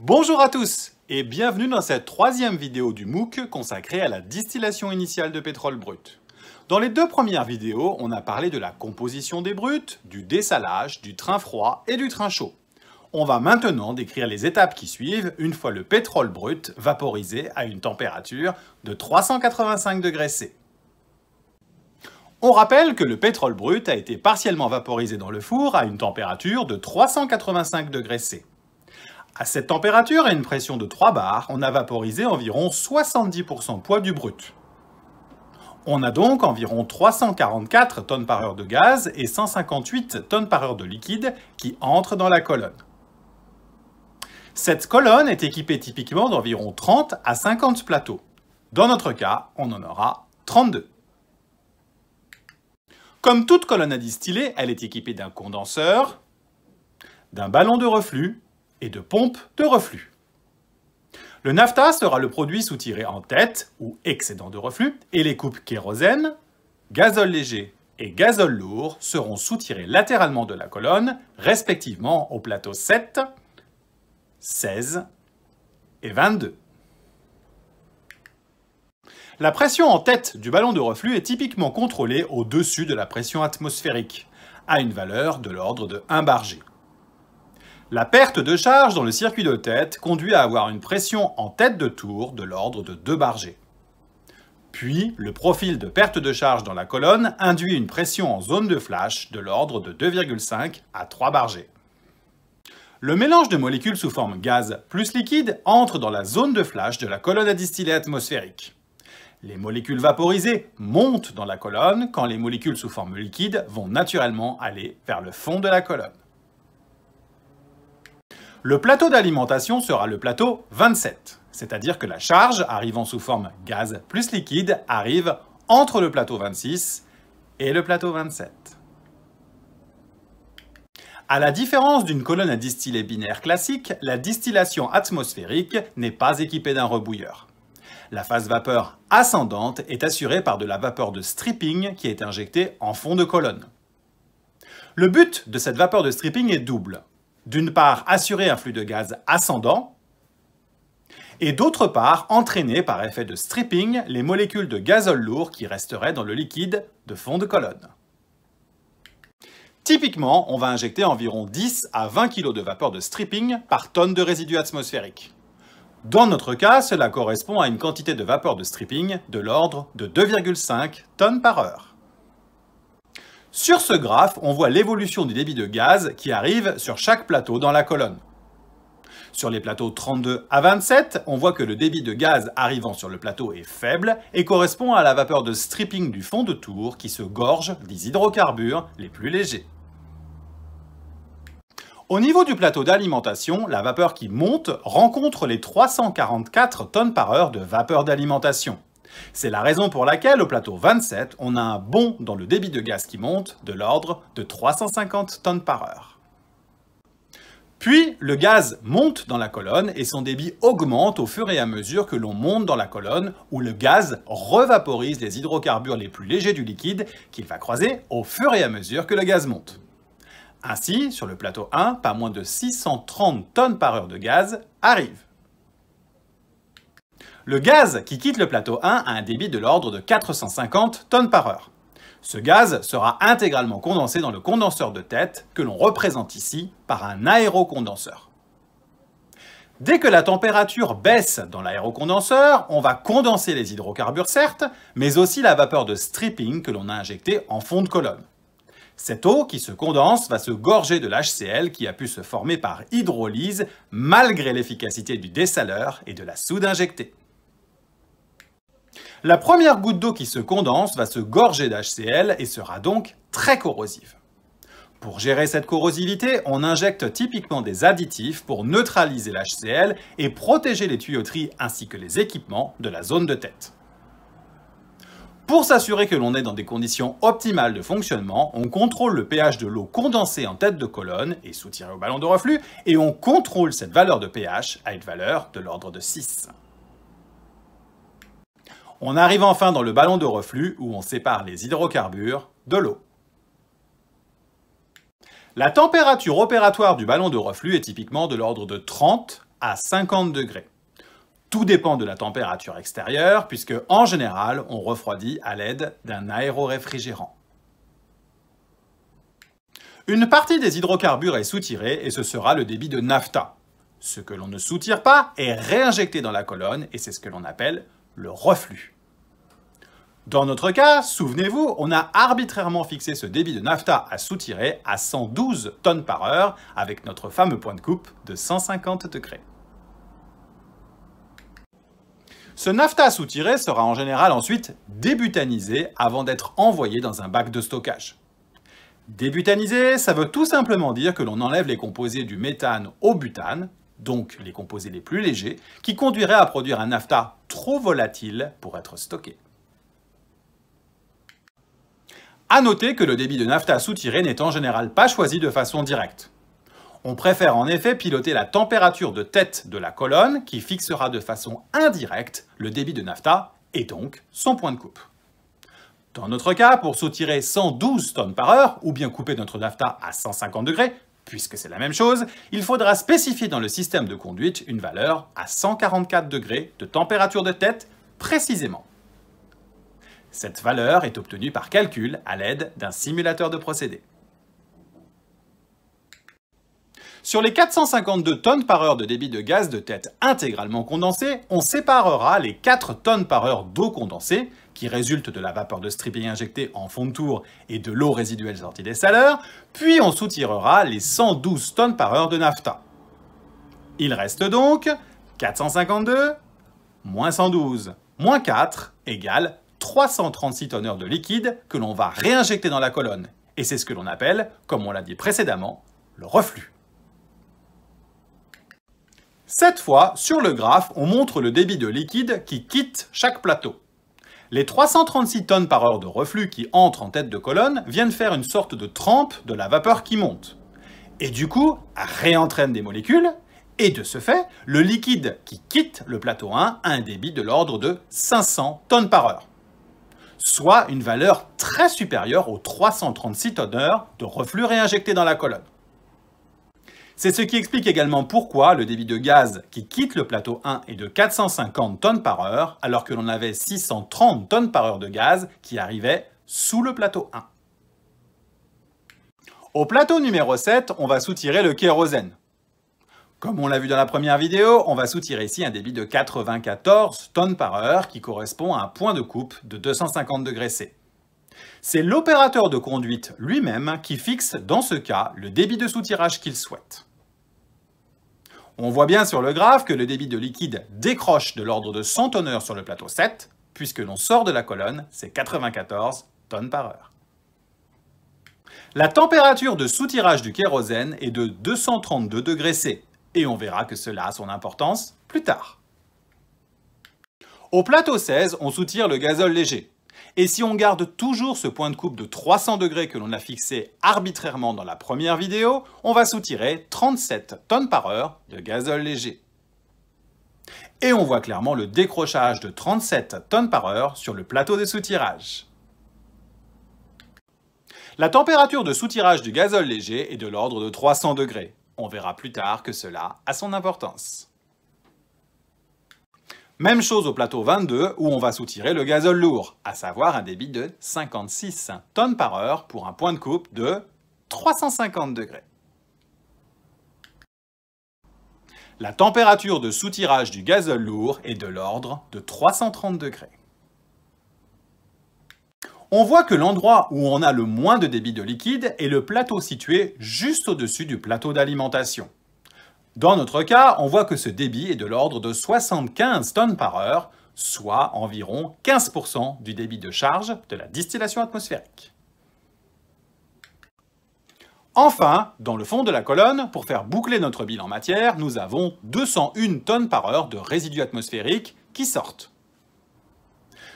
Bonjour à tous et bienvenue dans cette troisième vidéo du MOOC consacrée à la distillation initiale de pétrole brut. Dans les deux premières vidéos, on a parlé de la composition des brutes, du dessalage, du train froid et du train chaud. On va maintenant décrire les étapes qui suivent une fois le pétrole brut vaporisé à une température de 385 degrés C. On rappelle que le pétrole brut a été partiellement vaporisé dans le four à une température de 385 degrés C. À cette température et une pression de 3 bars, on a vaporisé environ 70% poids du brut. On a donc environ 344 tonnes par heure de gaz et 158 tonnes par heure de liquide qui entrent dans la colonne. Cette colonne est équipée typiquement d'environ 30 à 50 plateaux. Dans notre cas, on en aura 32. Comme toute colonne à distiller, elle est équipée d'un condenseur, d'un ballon de reflux et de pompe de reflux. Le naphta sera le produit soutiré en tête, ou excédent de reflux, et les coupes kérosène, gazole léger et gazole lourd seront soutirées latéralement de la colonne, respectivement au plateau 7, 16 et 22. La pression en tête du ballon de reflux est typiquement contrôlée au-dessus de la pression atmosphérique, à une valeur de l'ordre de 1 bar G. La perte de charge dans le circuit de tête conduit à avoir une pression en tête de tour de l'ordre de 2 bargés. Puis, le profil de perte de charge dans la colonne induit une pression en zone de flash de l'ordre de 2,5 à 3 bargés. Le mélange de molécules sous forme gaz plus liquide entre dans la zone de flash de la colonne à distiller atmosphérique. Les molécules vaporisées montent dans la colonne quand les molécules sous forme liquide vont naturellement aller vers le fond de la colonne. Le plateau d'alimentation sera le plateau 27, c'est-à-dire que la charge, arrivant sous forme gaz plus liquide, arrive entre le plateau 26 et le plateau 27. À la différence d'une colonne à distiller binaire classique, la distillation atmosphérique n'est pas équipée d'un rebouilleur. La phase vapeur ascendante est assurée par de la vapeur de stripping qui est injectée en fond de colonne. Le but de cette vapeur de stripping est double d'une part, assurer un flux de gaz ascendant, et d'autre part, entraîner par effet de stripping les molécules de gazole lourd qui resteraient dans le liquide de fond de colonne. Typiquement, on va injecter environ 10 à 20 kg de vapeur de stripping par tonne de résidus atmosphériques. Dans notre cas, cela correspond à une quantité de vapeur de stripping de l'ordre de 2,5 tonnes par heure. Sur ce graphe, on voit l'évolution du débit de gaz qui arrive sur chaque plateau dans la colonne. Sur les plateaux 32 à 27, on voit que le débit de gaz arrivant sur le plateau est faible et correspond à la vapeur de stripping du fond de tour qui se gorge des hydrocarbures les plus légers. Au niveau du plateau d'alimentation, la vapeur qui monte rencontre les 344 tonnes par heure de vapeur d'alimentation. C'est la raison pour laquelle au plateau 27, on a un bond dans le débit de gaz qui monte de l'ordre de 350 tonnes par heure. Puis, le gaz monte dans la colonne et son débit augmente au fur et à mesure que l'on monte dans la colonne où le gaz revaporise les hydrocarbures les plus légers du liquide qu'il va croiser au fur et à mesure que le gaz monte. Ainsi, sur le plateau 1, pas moins de 630 tonnes par heure de gaz arrivent. Le gaz qui quitte le plateau 1 a un débit de l'ordre de 450 tonnes par heure. Ce gaz sera intégralement condensé dans le condenseur de tête que l'on représente ici par un aérocondenseur. Dès que la température baisse dans l'aérocondenseur, on va condenser les hydrocarbures certes, mais aussi la vapeur de stripping que l'on a injectée en fond de colonne. Cette eau qui se condense va se gorger de l'HCl qui a pu se former par hydrolyse malgré l'efficacité du dessaleur et de la soude injectée. La première goutte d'eau qui se condense va se gorger d'HCl et sera donc très corrosive. Pour gérer cette corrosivité, on injecte typiquement des additifs pour neutraliser l'HCl et protéger les tuyauteries ainsi que les équipements de la zone de tête. Pour s'assurer que l'on est dans des conditions optimales de fonctionnement, on contrôle le pH de l'eau condensée en tête de colonne et soutirée au ballon de reflux, et on contrôle cette valeur de pH à une valeur de l'ordre de 6. On arrive enfin dans le ballon de reflux où on sépare les hydrocarbures de l'eau. La température opératoire du ballon de reflux est typiquement de l'ordre de 30 à 50 degrés. Tout dépend de la température extérieure puisque en général on refroidit à l'aide d'un aéroréfrigérant. Une partie des hydrocarbures est soutirée et ce sera le débit de nafta. Ce que l'on ne soutire pas est réinjecté dans la colonne et c'est ce que l'on appelle le reflux. Dans notre cas, souvenez-vous, on a arbitrairement fixé ce débit de nafta à soutirer à 112 tonnes par heure avec notre fameux point de coupe de 150 degrés. Ce nafta soutiré sera en général ensuite débutanisé avant d'être envoyé dans un bac de stockage. Débutanisé, ça veut tout simplement dire que l'on enlève les composés du méthane au butane, donc les composés les plus légers, qui conduiraient à produire un nafta Volatile pour être stockés. À noter que le débit de nafta soutiré n'est en général pas choisi de façon directe. On préfère en effet piloter la température de tête de la colonne qui fixera de façon indirecte le débit de nafta et donc son point de coupe. Dans notre cas, pour soutirer 112 tonnes par heure, ou bien couper notre nafta à 150 degrés, Puisque c'est la même chose, il faudra spécifier dans le système de conduite une valeur à 144 degrés de température de tête précisément. Cette valeur est obtenue par calcul à l'aide d'un simulateur de procédé. Sur les 452 tonnes par heure de débit de gaz de tête intégralement condensé, on séparera les 4 tonnes par heure d'eau condensée qui résulte de la vapeur de stripping injectée en fond de tour et de l'eau résiduelle sortie des saleurs, puis on soutirera les 112 tonnes par heure de nafta. Il reste donc 452 moins 112 moins 4 égale 336 tonnes de liquide que l'on va réinjecter dans la colonne. Et c'est ce que l'on appelle, comme on l'a dit précédemment, le reflux. Cette fois, sur le graphe, on montre le débit de liquide qui quitte chaque plateau. Les 336 tonnes par heure de reflux qui entrent en tête de colonne viennent faire une sorte de trempe de la vapeur qui monte. Et du coup, réentraîne des molécules, et de ce fait, le liquide qui quitte le plateau 1 a un débit de l'ordre de 500 tonnes par heure. Soit une valeur très supérieure aux 336 tonnes heure de reflux réinjectés dans la colonne. C'est ce qui explique également pourquoi le débit de gaz qui quitte le plateau 1 est de 450 tonnes par heure, alors que l'on avait 630 tonnes par heure de gaz qui arrivait sous le plateau 1. Au plateau numéro 7, on va soutirer le kérosène. Comme on l'a vu dans la première vidéo, on va soutirer ici un débit de 94 tonnes par heure qui correspond à un point de coupe de 250 degrés C. C'est l'opérateur de conduite lui-même qui fixe, dans ce cas, le débit de soutirage qu'il souhaite. On voit bien sur le graphe que le débit de liquide décroche de l'ordre de 100 tonneurs sur le plateau 7, puisque l'on sort de la colonne, c'est 94 tonnes par heure. La température de soutirage du kérosène est de 232 C, et on verra que cela a son importance plus tard. Au plateau 16, on soutire le gazole léger. Et si on garde toujours ce point de coupe de 300 degrés que l'on a fixé arbitrairement dans la première vidéo, on va soutirer 37 tonnes par heure de gazole léger. Et on voit clairement le décrochage de 37 tonnes par heure sur le plateau de soutirage. La température de soutirage du gazole léger est de l'ordre de 300 degrés. On verra plus tard que cela a son importance. Même chose au plateau 22 où on va soutirer le gazole lourd, à savoir un débit de 56 tonnes par heure pour un point de coupe de 350 degrés. La température de soutirage du gazole lourd est de l'ordre de 330 degrés. On voit que l'endroit où on a le moins de débit de liquide est le plateau situé juste au-dessus du plateau d'alimentation, dans notre cas, on voit que ce débit est de l'ordre de 75 tonnes par heure, soit environ 15% du débit de charge de la distillation atmosphérique. Enfin, dans le fond de la colonne, pour faire boucler notre bilan matière, nous avons 201 tonnes par heure de résidus atmosphériques qui sortent.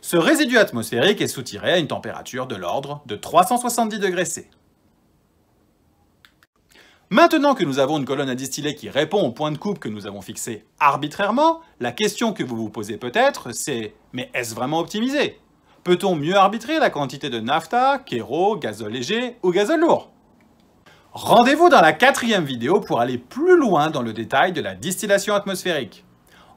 Ce résidu atmosphérique est soutiré à une température de l'ordre de 370 degrés C. Maintenant que nous avons une colonne à distiller qui répond au point de coupe que nous avons fixé arbitrairement, la question que vous vous posez peut-être, c'est « mais est-ce vraiment optimisé Peut-on mieux arbitrer la quantité de nafta, kéros, gazole léger ou gazole lourd ?» Rendez-vous dans la quatrième vidéo pour aller plus loin dans le détail de la distillation atmosphérique.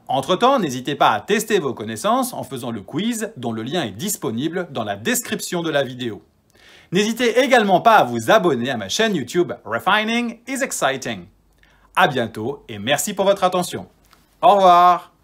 Entre-temps, n'hésitez pas à tester vos connaissances en faisant le quiz dont le lien est disponible dans la description de la vidéo. N'hésitez également pas à vous abonner à ma chaîne YouTube Refining is Exciting. À bientôt et merci pour votre attention. Au revoir